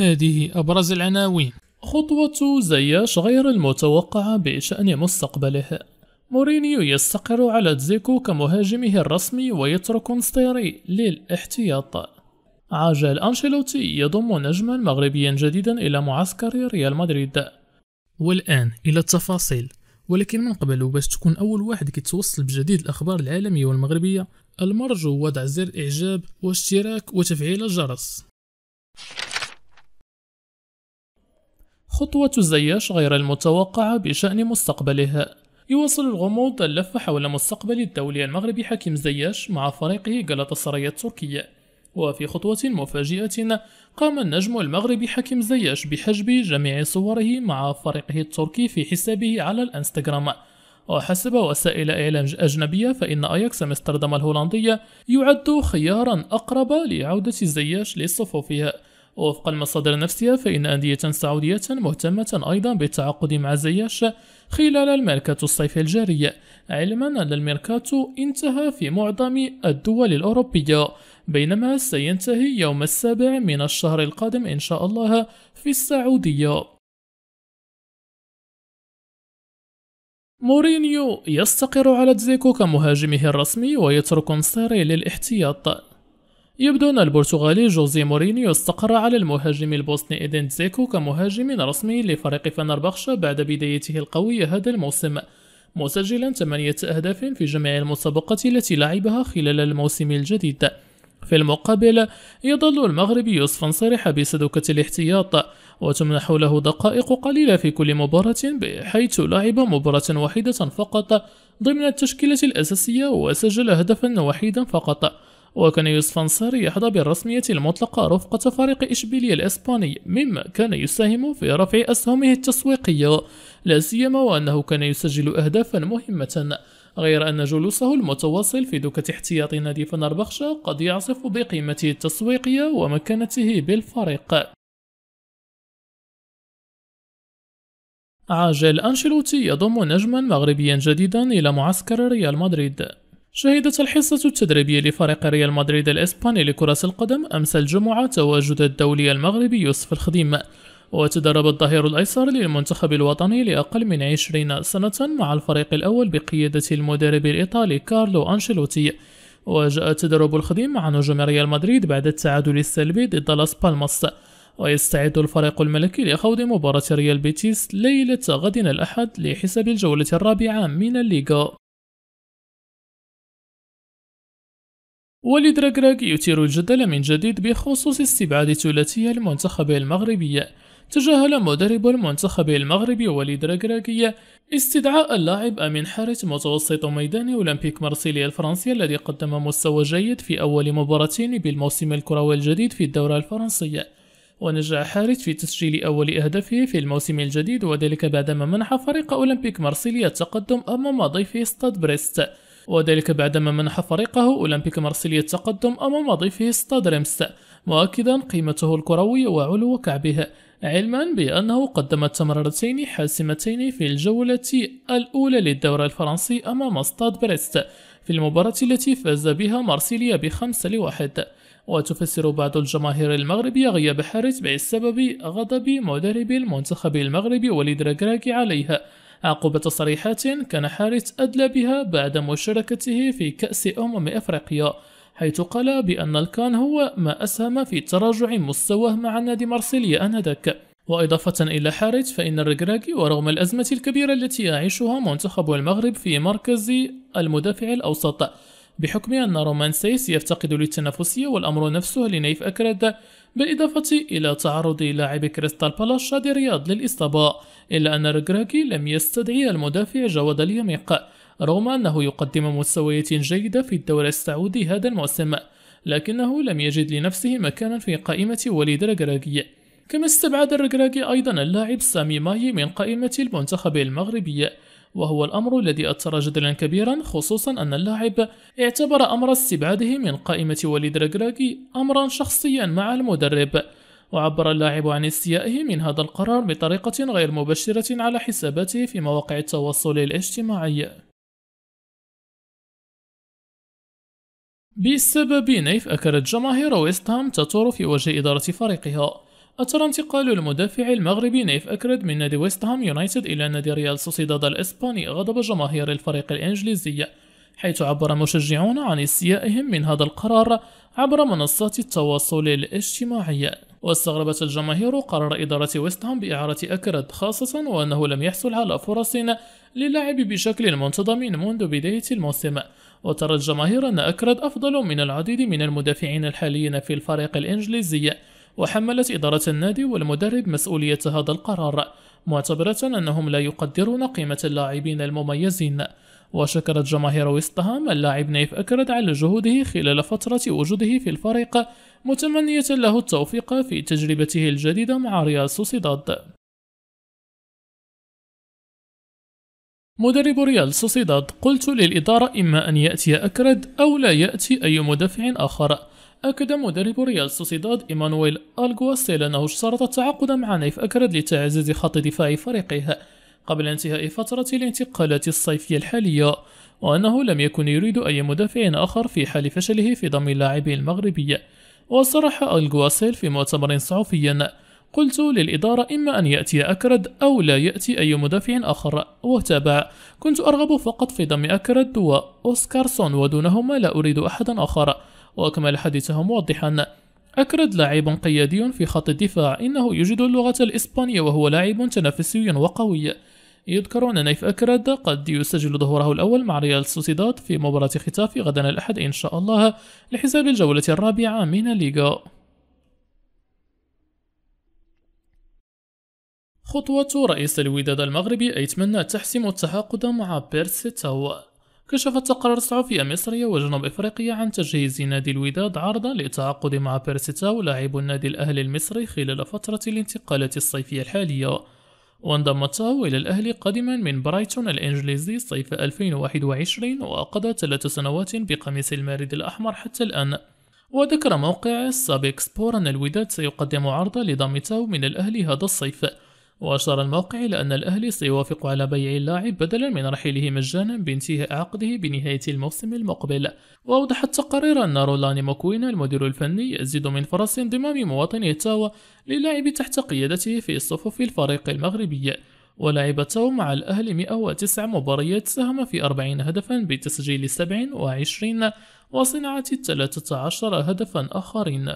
هذه أبرز العناوين خطوة زياش غير المتوقعة بشأن مستقبله مورينيو يستقر على تزيكو كمهاجمه الرسمي ويترك ستيري للاحتياط عجل أنشيلوتي يضم نجما مغربيا جديدا إلى معسكر ريال مدريد والآن إلى التفاصيل ولكن من قبل باش تكون أول واحد كيتوصل بجديد الأخبار العالمية والمغربية المرجو وضع زر إعجاب واشتراك وتفعيل الجرس خطوة زياش غير المتوقعة بشأن مستقبلها يواصل الغموض اللف حول مستقبل الدولي المغربي حكيم زياش مع فريقه جلطسراي التركية وفي خطوة مفاجئة قام النجم المغربي حكيم زياش بحجب جميع صوره مع فريقه التركي في حسابه على الانستغرام وحسب وسائل إعلام أجنبية فإن أياكس أمستردام الهولندية يعد خيارا أقرب لعودة زياش لصفوفها وفق المصادر النفسية فإن أندية سعودية مهتمة أيضا بالتعاقد مع زياش خلال الميركاتو الصيفي الجاري علما أن الميركاتو انتهى في معظم الدول الأوروبية بينما سينتهي يوم السابع من الشهر القادم إن شاء الله في السعودية مورينيو يستقر على تزيكو كمهاجمه الرسمي ويترك انصاري للاحتياط يبدو أن البرتغالي جوزي مورينيو استقر على المهاجم البوسني إيدين زيكو كمهاجم رسمي لفريق فنربخشة بعد بدايته القوية هذا الموسم مسجلا ثمانية أهداف في جميع المسابقات التي لعبها خلال الموسم الجديد في المقابل يظل المغربي يوسف صريح بسدوكة الاحتياط وتمنح له دقائق قليلة في كل مباراة حيث لعب مباراة واحدة فقط ضمن التشكيلة الأساسية وسجل هدفا وحيدا فقط وكان يوسف أنصاري يحظى بالرسمية المطلقة رفقة فريق إشبيلية الإسباني مما كان يساهم في رفع أسهمه التسويقية لا سيما وأنه كان يسجل أهدافا مهمة غير أن جلوسه المتواصل في دكة احتياط نادي فنربخشة قد يعصف بقيمته التسويقية ومكانته بالفريق عاجل أنشيلوتي يضم نجما مغربيا جديدا إلى معسكر ريال مدريد شهدت الحصة التدريبية لفريق ريال مدريد الإسباني لكرة القدم أمس الجمعة تواجد الدولي المغربي يوسف الخديم وتدرب الظهير الأيسر للمنتخب الوطني لأقل من 20 سنة مع الفريق الأول بقيادة المدرب الإيطالي كارلو أنشيلوتي وجاء تدرب الخديم مع نجوم ريال مدريد بعد التعادل السلبي ضد لاس بالماس ويستعد الفريق الملكي لخوض مباراة ريال بيتيس ليلة غد الأحد لحساب الجولة الرابعة من الليغا وليد ركراك يثير الجدل من جديد بخصوص استبعاد ثلاثية المنتخب المغربي تجاهل مدرب المنتخب المغربي وليد راكراكي استدعاء اللاعب أمين حارث متوسط ميدان أولمبيك مارسيليا الفرنسي الذي قدم مستوى جيد في أول مباراتين بالموسم الكروي الجديد في الدورة الفرنسية ونجح حارث في تسجيل أول أهدافه في الموسم الجديد وذلك بعدما منح فريق أولمبيك مارسيليا التقدم أمام ضيفه ستاد بريست وذلك بعدما منح فريقه أولمبيك مارسيليا التقدم أمام ضيفه ستاد ريمس مؤكدا قيمته الكروية وعلو كعبه علما بأنه قدم تمريرتين حاسمتين في الجولة الأولى للدوري الفرنسي أمام ستاد بريست في المباراة التي فاز بها مارسيليا بخمسة لواحد وتفسر بعض الجماهير المغربية غياب حارس بسبب غضب مدرب المنتخب المغربي وليد راكراكي عليها عقوبة تصريحات كان حارث أدلى بها بعد مشاركته في كأس أمم أفريقيا حيث قال بأن الكان هو ما أسهم في تراجع مستواه مع نادي مارسيليا آنذاك وإضافة إلى حارث فإن الركراكي ورغم الأزمة الكبيرة التي يعيشها منتخب المغرب في مركز المدافع الأوسط بحكم أن رومان سيس يفتقد للتنافسية والأمر نفسه لنيف أكرد بالإضافة إلى تعرض لاعب كريستال بالاس شادي رياض للإصابة إلا أن رجراكي لم يستدعي المدافع جواد اليميق رغم أنه يقدم مستويات جيدة في الدوري السعودي هذا الموسم لكنه لم يجد لنفسه مكانا في قائمة وليد رجراكي كما استبعد الرجراكي أيضا اللاعب سامي ماهي من قائمة المنتخب المغربي وهو الأمر الذي أثر جدلا كبيرا خصوصا أن اللاعب اعتبر أمر استبعاده من قائمة وليد راجراجي أمرا شخصيا مع المدرب وعبر اللاعب عن استيائه من هذا القرار بطريقة غير مبشرة على حساباته في مواقع التواصل الاجتماعي بسبب نيف أكلت جماهير ويستهام تطور تثور في وجه إدارة فريقها أثر انتقال المدافع المغربي نيف أكرد من نادي ويست هام يونايتد إلى نادي ريال سوسيداد الإسباني غضب جماهير الفريق الإنجليزي حيث عبر مشجعون عن استيائهم من هذا القرار عبر منصات التواصل الاجتماعي واستغربت الجماهير قرار إدارة ويست هام بإعارة أكرد خاصة وأنه لم يحصل على فرص للعب بشكل منتظم منذ بداية الموسم وترى الجماهير أن أكرد أفضل من العديد من المدافعين الحاليين في الفريق الإنجليزي وحملت إدارة النادي والمدرب مسؤولية هذا القرار معتبرة أنهم لا يقدرون قيمة اللاعبين المميزين وشكرت جماهير ويستهام اللاعب نيف أكرد على جهوده خلال فترة وجوده في الفريق متمنية له التوفيق في تجربته الجديدة مع ريال سوسيداد مدرب ريال سوسيداد قلت للإدارة إما أن يأتي أكرد أو لا يأتي أي مدافع آخر أكد مدرب ريال سوسيداد إيمانويل ألغواسيل أنه اشترط التعاقد مع نيف أكرد لتعزيز خط دفاع فريقه قبل انتهاء فترة الانتقالات الصيفية الحالية وأنه لم يكن يريد أي مدافع آخر في حال فشله في ضم اللاعبين المغربي وصرح ألغواسيل في مؤتمر صحفي قلت للإدارة إما أن يأتي أكرد أو لا يأتي أي مدافع آخر وتابع كنت أرغب فقط في ضم أكرد وأوسكارسون ودونهما لا أريد أحدا آخر وأكمل حديثه موضحا أكرد لاعب قيادي في خط الدفاع إنه يجد اللغة الإسبانية وهو لاعب تنافسي وقوي يذكر أن نيف أكرد قد يسجل ظهوره الأول مع ريال سوسيداد في مباراة ختاف غدا الأحد إن شاء الله لحساب الجولة الرابعة من الليغا خطوة رئيس الوداد المغربي أيتمنى تحسم التعاقد مع بيرسيتاو كشفت تقارير صحفية مصرية وجنوب إفريقية عن تجهيز نادي الوداد عرضا للتعاقد مع بيرسيتاو لاعب النادي الأهلي المصري خلال فترة الانتقالات الصيفية الحالية وانضم تاو إلى الأهلي قادما من برايتون الإنجليزي صيف 2021 وقضى ثلاث سنوات بقميص المارد الأحمر حتى الآن وذكر موقع السابق سبور أن الوداد سيقدم عرضا لضم تاو من الأهلي هذا الصيف وأشار الموقع إلى أن الأهلي سيوافق على بيع اللاعب بدلا من رحيله مجانا بانتهاء عقده بنهاية الموسم المقبل وأوضح التقارير أن رولاني موكوينا المدير الفني يزيد من فرص انضمام مواطني تاوا للاعب تحت قيادته في صفوف الفريق المغربي ولعب تاو مع الأهلي 109 مباريات ساهم في 40 هدفا بتسجيل 27 وصناعة 13 هدفا آخرين